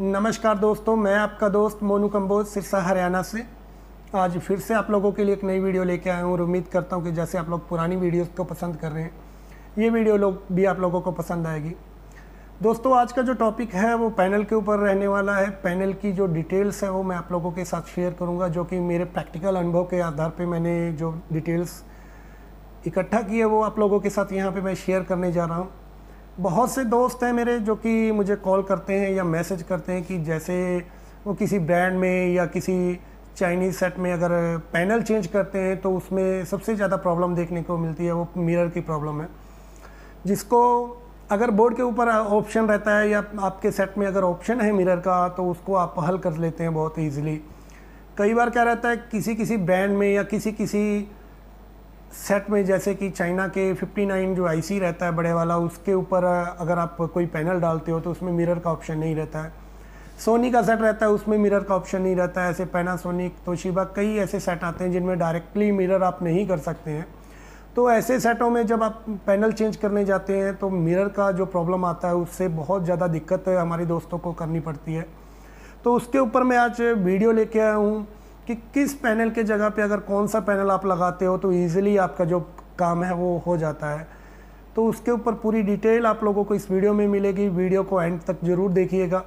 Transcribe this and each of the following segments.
नमस्कार दोस्तों मैं आपका दोस्त मोनू कम्बोज सिरसा हरियाणा से आज फिर से आप लोगों के लिए एक नई वीडियो लेके आया हूँ और उम्मीद करता हूँ कि जैसे आप लोग पुरानी वीडियोस को पसंद कर रहे हैं ये वीडियो लोग भी आप लोगों को पसंद आएगी दोस्तों आज का जो टॉपिक है वो पैनल के ऊपर रहने वाला है पैनल की जो डिटेल्स है वो मैं आप लोगों के साथ शेयर करूँगा जो कि मेरे प्रैक्टिकल अनुभव के आधार पर मैंने जो डिटेल्स इकट्ठा किए वो आप लोगों के साथ यहाँ पर मैं शेयर करने जा रहा हूँ बहुत से दोस्त हैं मेरे जो कि मुझे कॉल करते हैं या मैसेज करते हैं कि जैसे वो किसी ब्रांड में या किसी चाइनीज़ सेट में अगर पैनल चेंज करते हैं तो उसमें सबसे ज़्यादा प्रॉब्लम देखने को मिलती है वो मिरर की प्रॉब्लम है जिसको अगर बोर्ड के ऊपर ऑप्शन रहता है या आपके सेट में अगर ऑप्शन है मिरर का तो उसको आप हल कर लेते हैं बहुत ईजिली कई बार क्या रहता है किसी किसी ब्रांड में या किसी किसी सेट में जैसे कि चाइना के 59 जो आईसी रहता है बड़े वाला उसके ऊपर अगर आप कोई पैनल डालते हो तो उसमें मिरर का ऑप्शन नहीं रहता है सोनी का सेट रहता है उसमें मिरर का ऑप्शन नहीं रहता है ऐसे पैनासोनिक तोशिबा कई ऐसे सेट आते हैं जिनमें डायरेक्टली मिरर आप नहीं कर सकते हैं तो ऐसे सेटों में जब आप पैनल चेंज करने जाते हैं तो मिरर का जो प्रॉब्लम आता है उससे बहुत ज़्यादा दिक्कत हमारे दोस्तों को करनी पड़ती है तो उसके ऊपर मैं आज वीडियो लेके आया हूँ कि किस पैनल के जगह पे अगर कौन सा पैनल आप लगाते हो तो ईज़िली आपका जो काम है वो हो जाता है तो उसके ऊपर पूरी डिटेल आप लोगों को इस वीडियो में मिलेगी वीडियो को एंड तक ज़रूर देखिएगा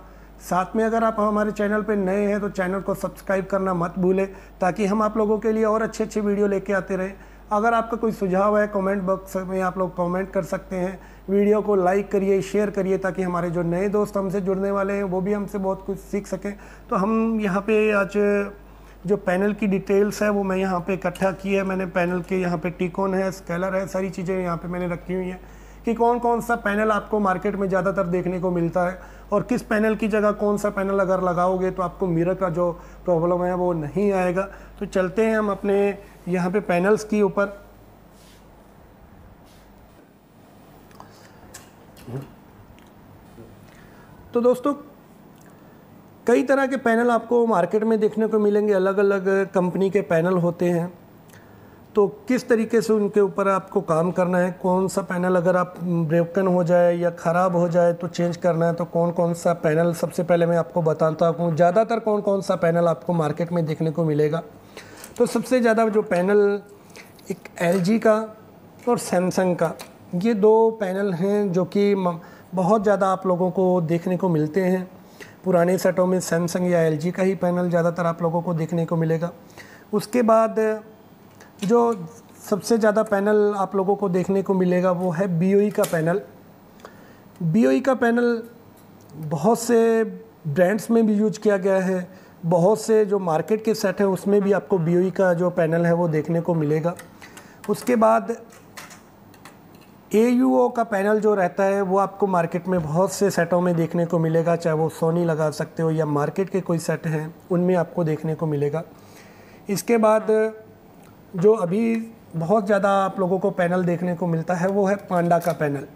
साथ में अगर आप हमारे चैनल पर नए हैं तो चैनल को सब्सक्राइब करना मत भूलें ताकि हम आप लोगों के लिए और अच्छे अच्छे वीडियो लेके आते रहें अगर आपका कोई सुझाव है कमेंट बॉक्स में आप लोग कमेंट कर सकते हैं वीडियो को लाइक करिए शेयर करिए ताकि हमारे जो नए दोस्त हमसे जुड़ने वाले हैं वो भी हमसे बहुत कुछ सीख सकें तो हम यहाँ पर आज जो पैनल की डिटेल्स है वो मैं यहाँ पे इकट्ठा की है मैंने पैनल के यहाँ पे टिकोन है स्केलर है सारी चीज़ें यहाँ पे मैंने रखी हुई हैं कि कौन कौन सा पैनल आपको मार्केट में ज़्यादातर देखने को मिलता है और किस पैनल की जगह कौन सा पैनल अगर लगाओगे तो आपको मिरर का जो प्रॉब्लम है वो नहीं आएगा तो चलते हैं हम अपने यहाँ पे पैनल्स के ऊपर तो दोस्तों कई तरह के पैनल आपको मार्केट में देखने को मिलेंगे अलग अलग कंपनी के पैनल होते हैं तो किस तरीके से उनके ऊपर आपको काम करना है कौन सा पैनल अगर आप ब्रेकन हो जाए या ख़राब हो जाए तो चेंज करना है तो कौन कौन सा पैनल सबसे पहले मैं आपको बताता हूँ ज़्यादातर कौन कौन सा पैनल आपको मार्केट में देखने को मिलेगा तो सबसे ज़्यादा जो पैनल एक एल का और सैमसंग का ये दो पैनल हैं जो कि बहुत ज़्यादा आप लोगों को देखने को मिलते हैं पुराने सेटों में सैमसंग या एल का ही पैनल ज़्यादातर आप लोगों को देखने को मिलेगा उसके बाद जो सबसे ज़्यादा पैनल आप लोगों को देखने को मिलेगा वो है बी e का पैनल बी e का पैनल बहुत से ब्रांड्स में भी यूज किया गया है बहुत से जो मार्केट के सेट हैं उसमें भी आपको बी e का जो पैनल है वो देखने को मिलेगा उसके बाद ए का पैनल जो रहता है वो आपको मार्केट में बहुत से सेटों में देखने को मिलेगा चाहे वो सोनी लगा सकते हो या मार्केट के कोई सेट हैं उनमें आपको देखने को मिलेगा इसके बाद जो अभी बहुत ज़्यादा आप लोगों को पैनल देखने को मिलता है वो है पांडा का पैनल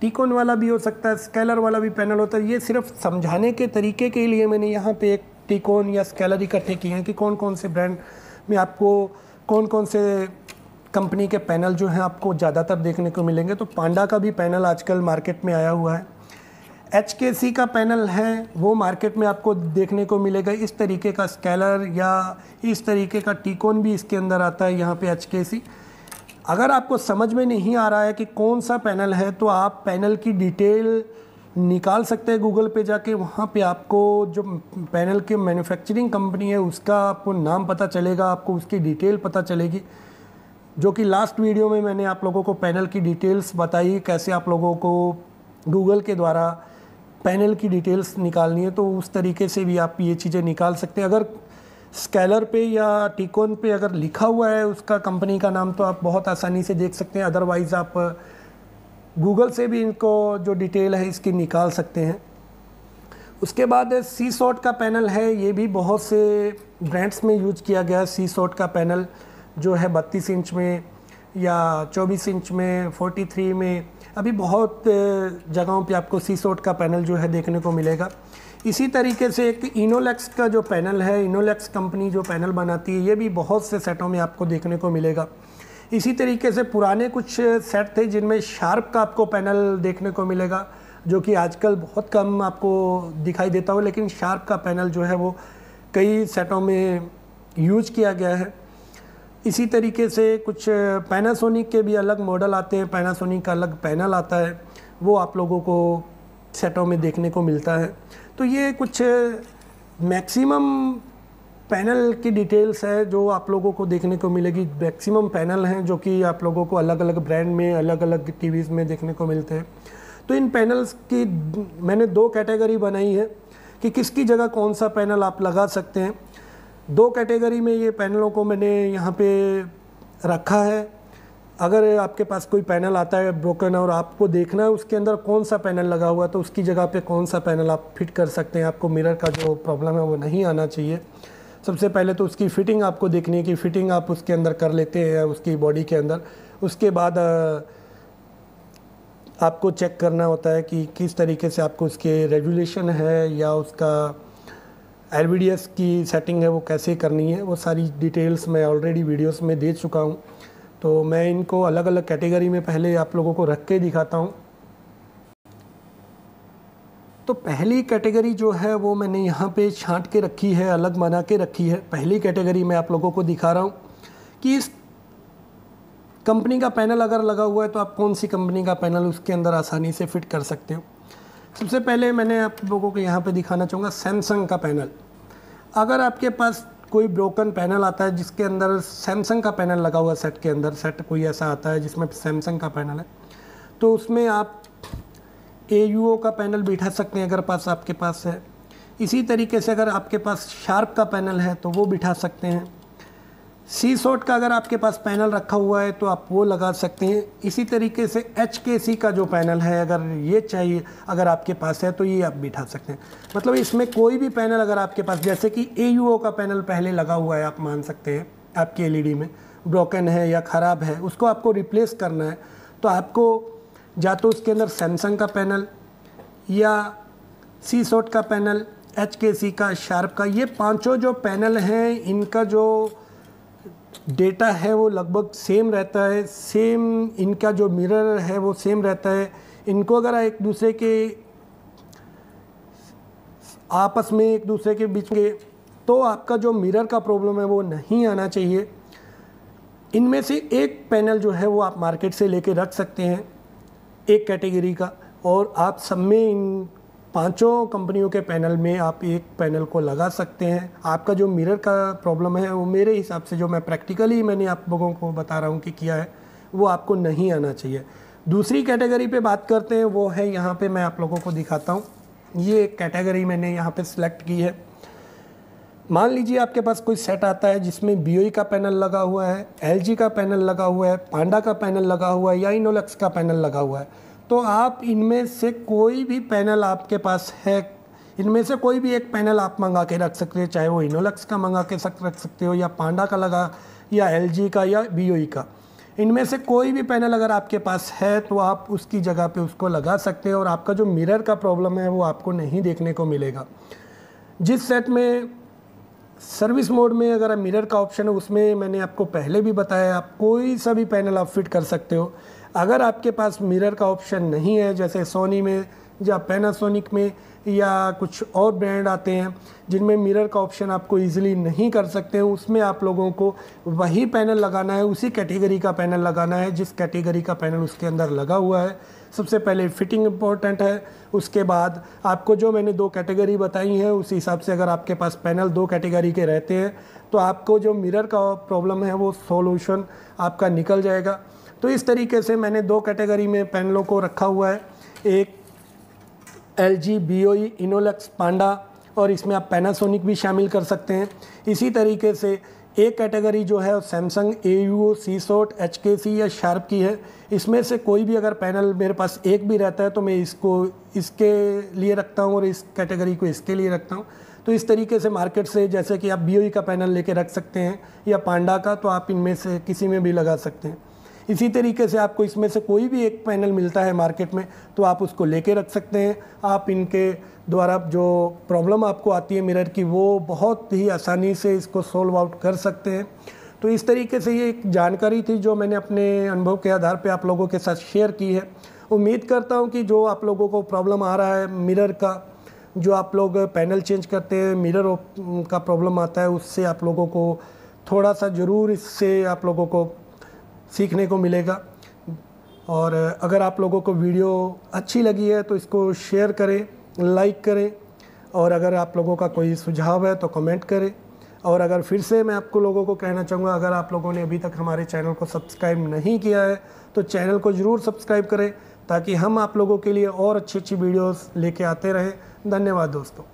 टिकोन वाला भी हो सकता है स्केलर वाला भी पैनल होता है ये सिर्फ समझाने के तरीके के लिए मैंने यहाँ पे एक टिकोन या स्केलर इकट्ठे किए हैं कि कौन कौन से ब्रांड में आपको कौन कौन से कंपनी के पैनल जो हैं आपको ज़्यादातर देखने को मिलेंगे तो पांडा का भी पैनल आजकल मार्केट में आया हुआ है एच का पैनल है वो मार्केट में आपको देखने को मिलेगा इस तरीके का स्केलर या इस तरीके का टीकोन भी इसके अंदर आता है यहाँ पे एच अगर आपको समझ में नहीं आ रहा है कि कौन सा पैनल है तो आप पैनल की डिटेल निकाल सकते हैं गूगल पे जाके वहाँ पे आपको जो पैनल की मैन्युफैक्चरिंग कंपनी है उसका आपको नाम पता चलेगा आपको उसकी डिटेल पता चलेगी जो कि लास्ट वीडियो में मैंने आप लोगों को पैनल की डिटेल्स बताई कैसे आप लोगों को गूगल के द्वारा पैनल की डिटेल्स निकालनी है तो उस तरीके से भी आप ये चीज़ें निकाल सकते हैं अगर स्कैलर पे या टिकोन पे अगर लिखा हुआ है उसका कंपनी का नाम तो आप बहुत आसानी से देख सकते हैं अदरवाइज़ आप गूगल uh, से भी इनको जो डिटेल है इसकी निकाल सकते हैं उसके बाद सी सॉट का पैनल है ये भी बहुत से ब्रांड्स में यूज किया गया सी सॉट का पैनल जो है बत्तीस इंच में या चौबीस इंच में फोर्टी थ्री में अभी बहुत जगहों पे आपको सी सोट का पैनल जो है देखने को मिलेगा इसी तरीके से एक इनोलेक्स का जो पैनल है इनोलेक्स कंपनी जो पैनल बनाती है ये भी बहुत से सेटों में आपको देखने को मिलेगा इसी तरीके से पुराने कुछ सेट थे जिनमें शार्प का आपको पैनल देखने को मिलेगा जो कि आजकल बहुत कम आपको दिखाई देता हो लेकिन शार्प का पैनल जो है वो कई सेटों में यूज किया गया है इसी तरीके से कुछ पैनासोनिक के भी अलग मॉडल आते हैं पैनासोनिक का अलग पैनल आता है वो आप लोगों को सेटों में देखने को मिलता है तो ये कुछ मैक्सिमम पैनल की डिटेल्स है जो आप लोगों को देखने को मिलेगी मैक्सिमम पैनल हैं जो कि आप लोगों को अलग अलग ब्रांड में अलग अलग टी में देखने को मिलते हैं तो इन पैनल्स की मैंने दो कैटेगरी बनाई है कि किसकी जगह कौन सा पैनल आप लगा सकते हैं दो कैटेगरी में ये पैनलों को मैंने यहाँ पे रखा है अगर आपके पास कोई पैनल आता है ब्रोकन और आपको देखना है उसके अंदर कौन सा पैनल लगा हुआ है तो उसकी जगह पे कौन सा पैनल आप फिट कर सकते हैं आपको मिरर का जो प्रॉब्लम है वो नहीं आना चाहिए सबसे पहले तो उसकी फ़िटिंग आपको देखनी है कि फ़िटिंग आप उसके अंदर कर लेते हैं उसकी बॉडी के अंदर उसके बाद आपको चेक करना होता है कि किस तरीके से आपको उसके रेगुलेशन है या उसका एल की सेटिंग है वो कैसे करनी है वो सारी डिटेल्स मैं ऑलरेडी वीडियोस में दे चुका हूँ तो मैं इनको अलग अलग कैटेगरी में पहले आप लोगों को रख के दिखाता हूँ तो पहली कैटेगरी जो है वो मैंने यहाँ पे छांट के रखी है अलग बना के रखी है पहली कैटेगरी मैं आप लोगों को दिखा रहा हूँ कि इस कंपनी का पैनल अगर लगा हुआ है तो आप कौन सी कंपनी का पैनल उसके अंदर आसानी से फिट कर सकते हो सबसे पहले मैंने आप लोगों को यहाँ पे दिखाना चाहूँगा सैमसंग का पैनल अगर आपके पास कोई ब्रोकन पैनल आता है जिसके अंदर सैमसंग का पैनल लगा हुआ सेट के अंदर सेट कोई ऐसा आता है जिसमें सैमसंग का पैनल है तो उसमें आप ए का पैनल बिठा सकते हैं अगर पास आपके पास है इसी तरीके से अगर आपके पास शार्प का पैनल है तो वो बिठा सकते हैं सी सॉट का अगर आपके पास पैनल रखा हुआ है तो आप वो लगा सकते हैं इसी तरीके से एच के सी का जो पैनल है अगर ये चाहिए अगर आपके पास है तो ये आप बिठा सकते हैं मतलब इसमें कोई भी पैनल अगर आपके पास जैसे कि ए यू ओ का पैनल पहले लगा हुआ है आप मान सकते हैं आपकी एल e में ब्रोकन है या ख़राब है उसको आपको रिप्लेस करना है तो आपको या तो उसके अंदर सैमसंग का पैनल या सी सॉट का पैनल एच के सी का शार्प का ये पाँचों जो पैनल हैं इनका जो डेटा है वो लगभग सेम रहता है सेम इनका जो मिरर है वो सेम रहता है इनको अगर एक दूसरे के आपस में एक दूसरे के बीच के तो आपका जो मिरर का प्रॉब्लम है वो नहीं आना चाहिए इनमें से एक पैनल जो है वो आप मार्केट से लेके रख सकते हैं एक कैटेगरी का और आप सब में इन पांचों कंपनियों के पैनल में आप एक पैनल को लगा सकते हैं आपका जो मिरर का प्रॉब्लम है वो मेरे हिसाब से जो मैं प्रैक्टिकली मैंने आप लोगों को बता रहा हूँ कि किया है वो आपको नहीं आना चाहिए दूसरी कैटेगरी पे बात करते हैं वो है यहाँ पे मैं आप लोगों को दिखाता हूँ ये एक कैटेगरी मैंने यहाँ पे सिलेक्ट की है मान लीजिए आपके पास कोई सेट आता है जिसमें बी e का पैनल लगा हुआ है एल का पैनल लगा हुआ है पांडा का पैनल लगा हुआ है या इनोलेक्स का पैनल लगा हुआ है तो आप इनमें से कोई भी पैनल आपके पास है इनमें से कोई भी एक पैनल आप मंगा के रख सकते हो चाहे वो इनोलक्स का मंगा के सक रख सकते हो या पांडा का लगा या एल का या बी का इनमें से कोई भी पैनल अगर आपके पास है तो आप उसकी जगह पे उसको लगा सकते हो और आपका जो मिरर का प्रॉब्लम है वो आपको नहीं देखने को मिलेगा जिस सेट में सर्विस मोड में अगर मिरर का ऑप्शन है उसमें मैंने आपको पहले भी बताया आप कोई सा भी पैनल आप फिट कर सकते हो अगर आपके पास मिरर का ऑप्शन नहीं है जैसे सोनी में या पैनासोनिक में या कुछ और ब्रांड आते हैं जिनमें मिरर का ऑप्शन आपको इजीली नहीं कर सकते हैं उसमें आप लोगों को वही पैनल लगाना है उसी कैटेगरी का पैनल लगाना है जिस कैटेगरी का पैनल उसके अंदर लगा हुआ है सबसे पहले फिटिंग इम्पोर्टेंट है उसके बाद आपको जो मैंने दो कैटेगरी बताई हैं उस हिसाब से अगर आपके पास पैनल दो कैटेगरी के रहते हैं तो आपको जो मिरर का प्रॉब्लम है वो सॉल्यूशन आपका निकल जाएगा तो इस तरीके से मैंने दो कैटेगरी में पैनलों को रखा हुआ है एक एल जी बी ओ इनोलक्स पांडा और इसमें आप पैनासोनिक भी शामिल कर सकते हैं इसी तरीके से ए कैटेगरी जो है Samsung A U C SOT H K C या शार्प की है इसमें से कोई भी अगर पैनल मेरे पास एक भी रहता है तो मैं इसको इसके लिए रखता हूँ और इस कैटेगरी को इसके लिए रखता हूँ तो इस तरीके से मार्केट से जैसे कि आप बी e का पैनल लेके रख सकते हैं या पांडा का तो आप इनमें से किसी में भी लगा सकते हैं इसी तरीके से आपको इसमें से कोई भी एक पैनल मिलता है मार्केट में तो आप उसको लेके रख सकते हैं आप इनके द्वारा जो प्रॉब्लम आपको आती है मिरर की वो बहुत ही आसानी से इसको सोल्व आउट कर सकते हैं तो इस तरीके से ये एक जानकारी थी जो मैंने अपने अनुभव के आधार पर आप लोगों के साथ शेयर की है उम्मीद करता हूँ कि जो आप लोगों को प्रॉब्लम आ रहा है मिरर का जो आप लोग पैनल चेंज करते हैं मिरर का प्रॉब्लम आता है उससे आप लोगों को थोड़ा सा ज़रूर इससे आप लोगों को सीखने को मिलेगा और अगर आप लोगों को वीडियो अच्छी लगी है तो इसको शेयर करें लाइक करें और अगर आप लोगों का कोई सुझाव है तो कमेंट करें और अगर फिर से मैं आपको लोगों को कहना चाहूँगा अगर आप लोगों ने अभी तक हमारे चैनल को सब्सक्राइब नहीं किया है तो चैनल को ज़रूर सब्सक्राइब करें ताकि हम आप लोगों के लिए और अच्छी अच्छी वीडियोस लेके आते रहें धन्यवाद दोस्तों